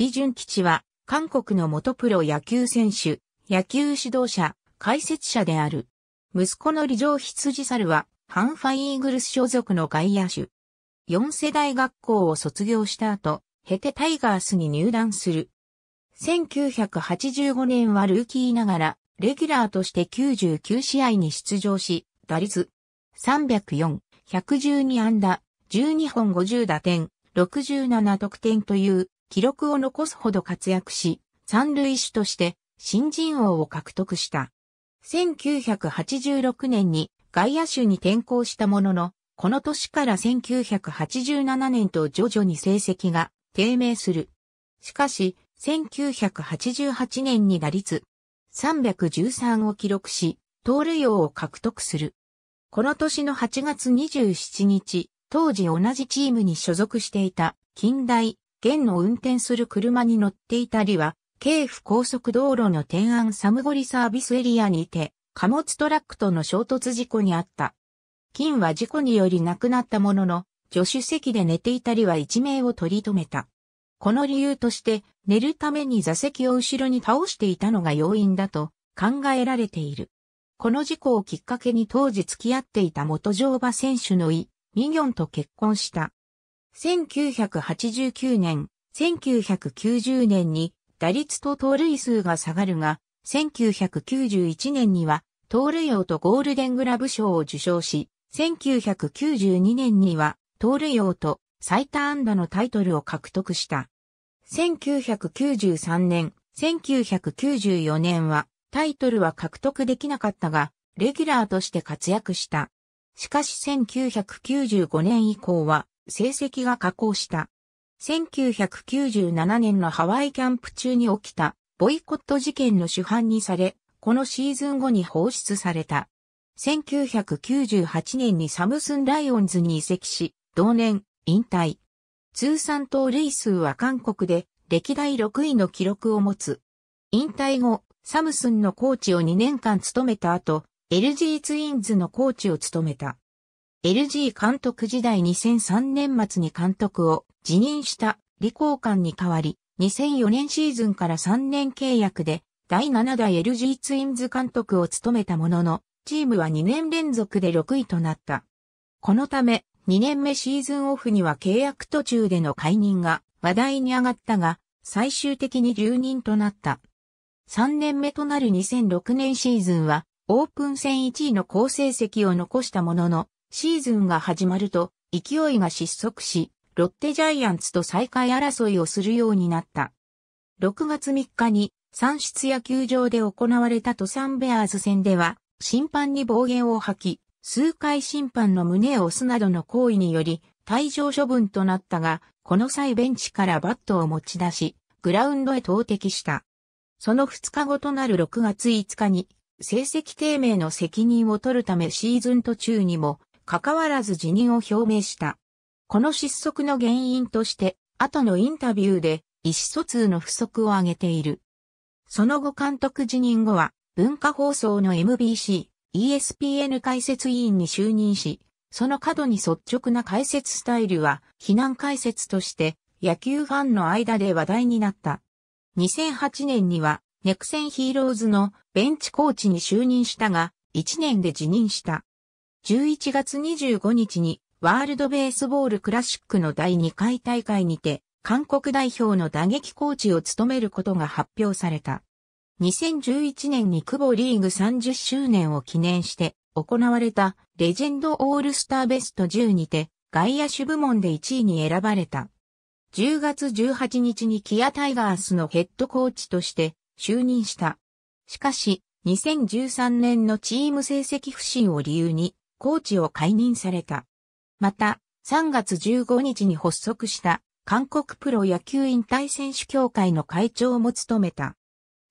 李淳吉は、韓国の元プロ野球選手、野球指導者、解説者である。息子の李上羊猿は、ハンファイーグルス所属の外野手。四世代学校を卒業した後、ヘテタイガースに入団する。1985年はルーキーながら、レギュラーとして99試合に出場し、打率304、112安打、12本50打点、67得点という記録を残すほど活躍し、三塁手として新人王を獲得した。1986年に外野手に転向したものの、この年から1987年と徐々に成績が低迷する。しかし、1988年に打率313を記録し、盗塁王を獲得する。この年の8月27日、当時同じチームに所属していた近代現の運転する車に乗っていたりは、京府高速道路の天安サムゴリサービスエリアにて、貨物トラックとの衝突事故にあった。金は事故により亡くなったものの、助手席で寝ていたりは一命を取り留めた。この理由として、寝るために座席を後ろに倒していたのが要因だと考えられている。この事故をきっかけに当時付き合っていた元乗馬選手のイ・ミギョンと結婚した。1989年、1990年に打率と盗塁数が下がるが、1991年には盗塁王とゴールデングラブ賞を受賞し、1992年には盗塁王と最多安打のタイトルを獲得した。1993年、1994年はタイトルは獲得できなかったが、レギュラーとして活躍した。しかし1995年以降は成績が下降した。1997年のハワイキャンプ中に起きたボイコット事件の主犯にされ、このシーズン後に放出された。1998年にサムスンライオンズに移籍し、同年、引退。通算盗塁数は韓国で歴代6位の記録を持つ。引退後、サムスンのコーチを2年間務めた後、LG ツインズのコーチを務めた。LG 監督時代2003年末に監督を辞任した李光官に代わり、2004年シーズンから3年契約で、第7代 LG ツインズ監督を務めたものの、チームは2年連続で6位となった。このため、2年目シーズンオフには契約途中での解任が話題に上がったが、最終的に留任となった。3年目となる2006年シーズンは、オープン戦1位の好成績を残したものの、シーズンが始まると勢いが失速し、ロッテジャイアンツと再開争いをするようになった。6月3日に三室野球場で行われたトサンベアーズ戦では、審判に暴言を吐き、数回審判の胸を押すなどの行為により、退場処分となったが、この際ベンチからバットを持ち出し、グラウンドへ投擲した。その2日後となる6月5日に、成績低迷の責任を取るためシーズン途中にも関わらず辞任を表明した。この失速の原因として、後のインタビューで意思疎通の不足を挙げている。その後監督辞任後は、文化放送の MBC、ESPN 解説委員に就任し、その過度に率直な解説スタイルは、避難解説として野球ファンの間で話題になった。2008年には、ネクセンヒーローズのベンチコーチに就任したが、1年で辞任した。11月25日にワールドベースボールクラシックの第2回大会にて、韓国代表の打撃コーチを務めることが発表された。2011年に久保リーグ30周年を記念して行われたレジェンドオールスターベスト10にて外野手部門で1位に選ばれた。10月18日にキアタイガースのヘッドコーチとして就任した。しかし、2013年のチーム成績不振を理由にコーチを解任された。また、3月15日に発足した韓国プロ野球引退選手協会の会長も務めた。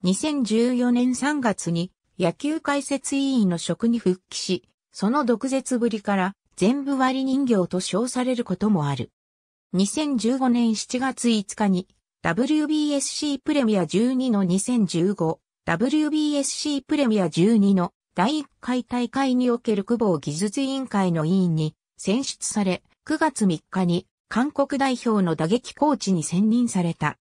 2014年3月に野球解説委員の職に復帰し、その毒舌ぶりから全部割人形と称されることもある。2015年7月5日に WBSC プレミア12の 2015WBSC プレミア12の第1回大会における久保技術委員会の委員に選出され、9月3日に韓国代表の打撃コーチに選任された。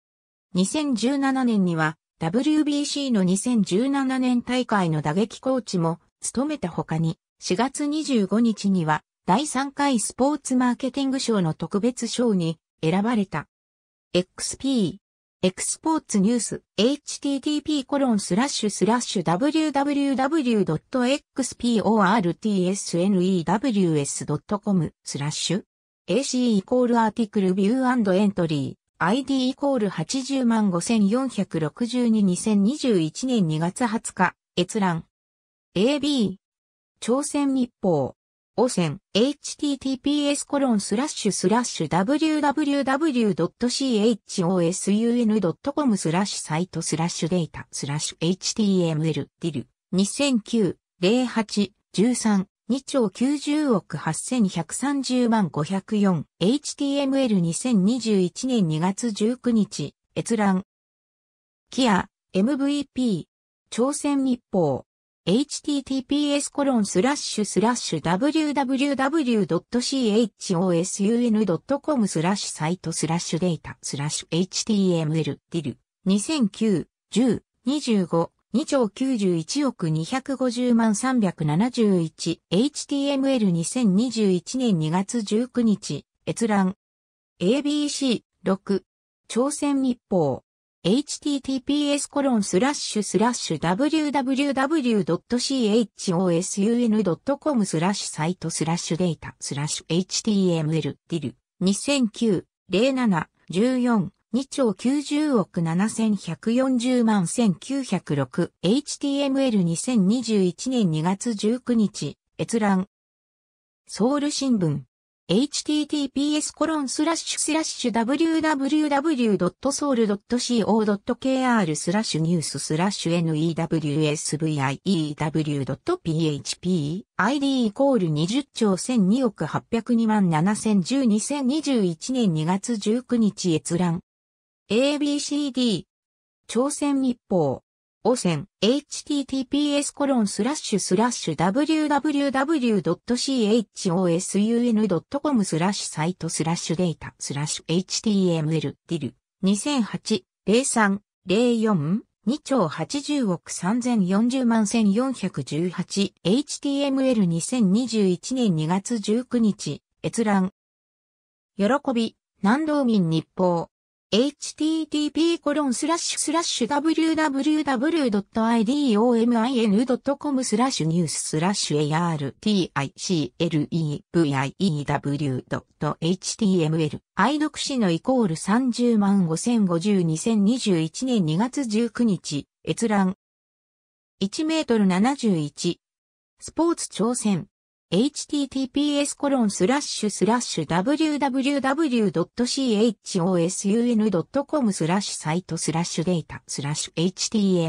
2017年には WBC の2017年大会の打撃コーチも務めた他に、4月25日には第3回スポーツマーケティング賞の特別賞に選ばれた。XP エクスポーツニュース http://www.xportsnews.com スラッシュ AC イコールアーティクルビューエントリー ID イコール80万54622021年2月20日閲覧 AB 朝鮮日報汚染 https コロンスラッシュスラッシュ www.chosun.com スラッシュサイトスラッシュデータスラッシュ html ディル2009 08 13 2兆90億8130万 504HTML2021 年2月19日閲覧キア MVP 朝鮮日報 https コロンスラッシュスラッシュ www.chosun.com スラッシュサイトスラッシュデータスラッシュ html ディル2009 10 25 2兆91億250万 371HTML2021 年2月19日閲覧 ABC6 朝鮮日報 https コロンスラッシュスラッシュ www.chosun.com スラッシュサイトスラッシュデータスラッシュ html ディル2009 07 14 2兆90億7140万 1906HTML2021 年2月19日閲覧ソウル新聞 https://www.soul.co.kr スラッシュニュース newsview.php ID イコール20兆1002億802万7010 2021年2月19日閲覧 ABCD 朝鮮日報汚染 https コロンスラッシュスラッシュ www.chosun.com スラッシュサイトスラッシュデータスラッシュ html ディル2008 03 04 2兆80億3040万 1418HTML2021 年2月19日閲覧喜び南道民日報 h t t p w w w i d o m i n c o m スラッシュニューススラッシュ articleviw.html 愛読誌のイコール30万5050 2021年2月19日閲覧1メートル71スポーツ挑戦 https コロンスラッシュスラッシュ www.chosun.com スラッシュサイトスラッシュデータスラッシュ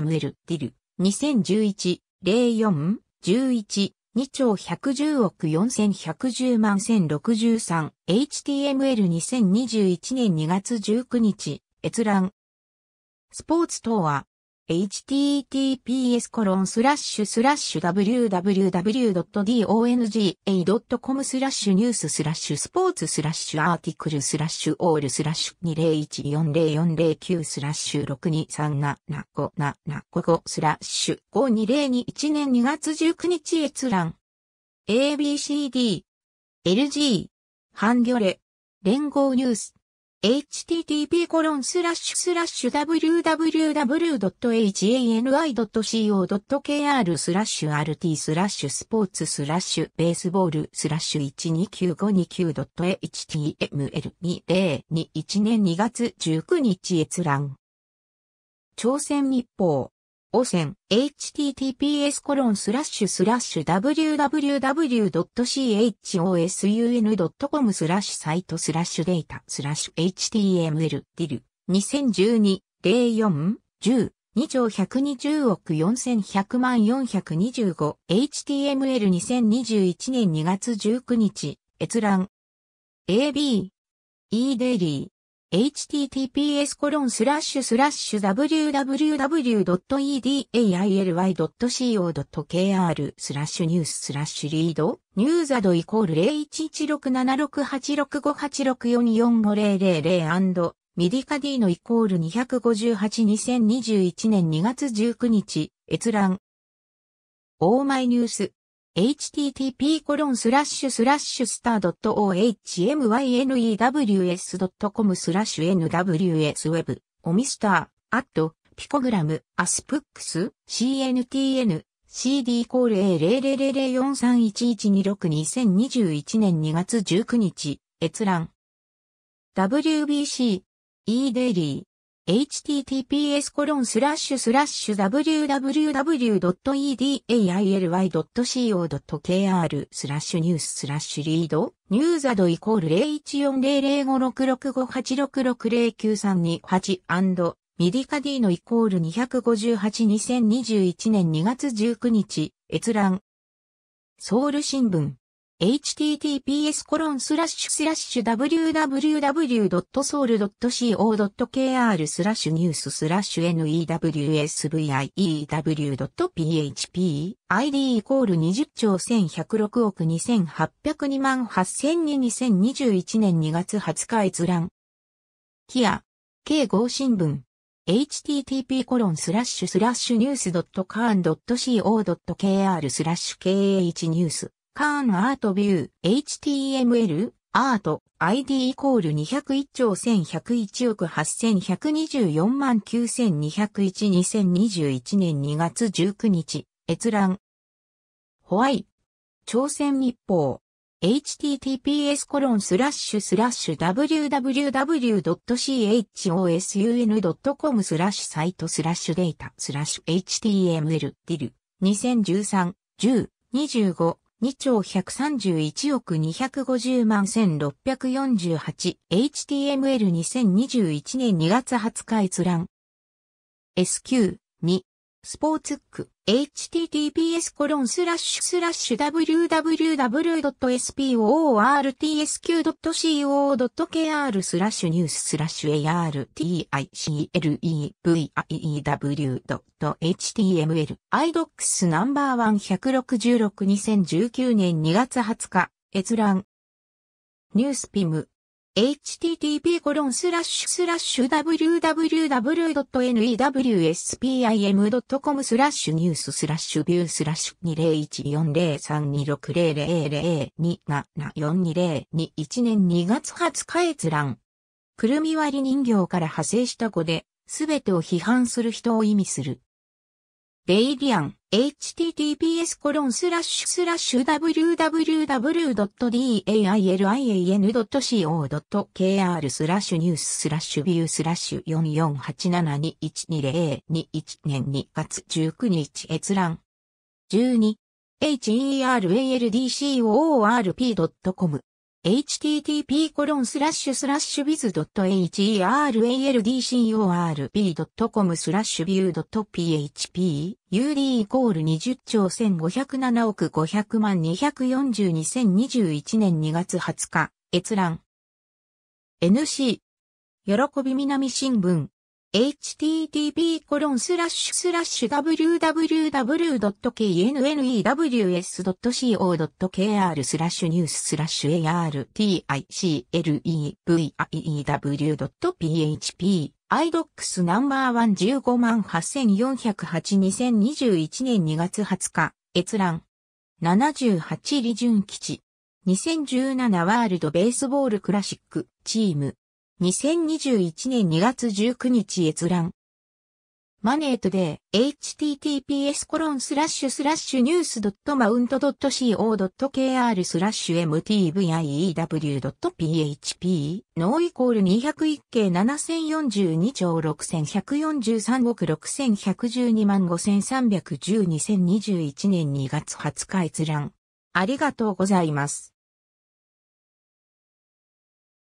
html ディル2011 04 11 2兆110億4110万1063 HTML2021 年2月19日閲覧スポーツ等は https コロンスラッシュスラッシュ www.dong.com a スラッシュニューススラッシュスポーツスラッシュアーティクルスラッシュオールスラッシュ20140409スラッシュ6237575スラッシュ52021年2月19日閲覧 ABCD LG ハンギョレ連合ニュース http://www.hani.co.kr スラッシュ RT スラッシュスポーツスラッシュベースボールスラッシュ 12959.html2021 年2月19日閲覧。朝鮮日報汚染 https コロンスラッシュスラッシュ www.chosun.com スラッシュサイトスラッシュデータスラッシュ html ディル2012 04 10 2兆120億4100万 425HTML2021 年2月19日閲覧 AB E a i l y https コロンスラッシュスラッシュ www.edaily.co.kr スラッシュニューススラッシュリードニューザドイコール011676865864450000ミディカディのイコール2582021年2月19日閲覧オーマイニュース http コロンスラッシュスラッシュスター .ohmynews.com スラッシュ nws ウェブオミスターアットピコグラムアスプックス cntn cd コール A000043111262021 年2月19日閲覧 WBC e デイリー https コロンスラッシュスラッシュ www.edaily.co.kr スラッシュニューススラッシュリードニューザドイコール0 1 4 0 0 5 6 6 5 8 6 6 0 9 3 2 8ミディカディのイコール2582021年2月19日閲覧ソウル新聞 https://www.soul.co.kr スラッシュニューススラッシュ newsview.php ID イコール20兆1106億2802万80022021年2月20日閲覧。キア、慶合新聞。http コロンスラッシュスラッシュニュース .can.co.kr スラッシュ kh ニュースカーンアートビュー HTML アート ID イコール201兆1101億8124万9201 2021年2月19日閲覧ホワイ朝鮮日報 https コロンスラッシュスラッシュ www.chosun.com スラッシュサイトスラッシュデータスラッシュ html ディル2013 10 25 2兆131億250万 1648HTML2021 年2月20日閲覧 SQ2 スポーツック、https コロンスラッシュスラッシュ www.sportsq.co.kr スラッシュニューススラッシュ articlevew.html i d o x ナンバーワン1166 2019年2月20日閲覧ニュースピム http://www.newspim.com スラッシュニューススラッシュビュースラッシュ201403260002742021年2月20日閲覧。くるみ割り人形から派生した語で、すべてを批判する人を意味する。デイディアン、https コロンスラッシュスラッシュ www.dailian.co.kr スラッシュニューススラッシュビュースラッシュ448721202年2月19日閲覧。12 healdcoorp.com r http://biz.h.eraldcorp.com スラッシュビュー .php ud イコール20兆1507億500万2 4 2 0 2 1年2月20日閲覧 NC 喜び南新聞 http://www.knews.co.kr n n e w s articleviiew.php iDocs n ンバーワン15 84082021年2月20日閲覧78理順基地2017ワールドベースボールクラシックチーム2021年2月19日閲覧。マネートで https コロンスラッシュスラッシュニュースドットマウントドット CO.kr スラッシュ mtview.php ノーイコール201系7042兆6143億6112万5310 2021年2月20日閲覧。ありがとうございます。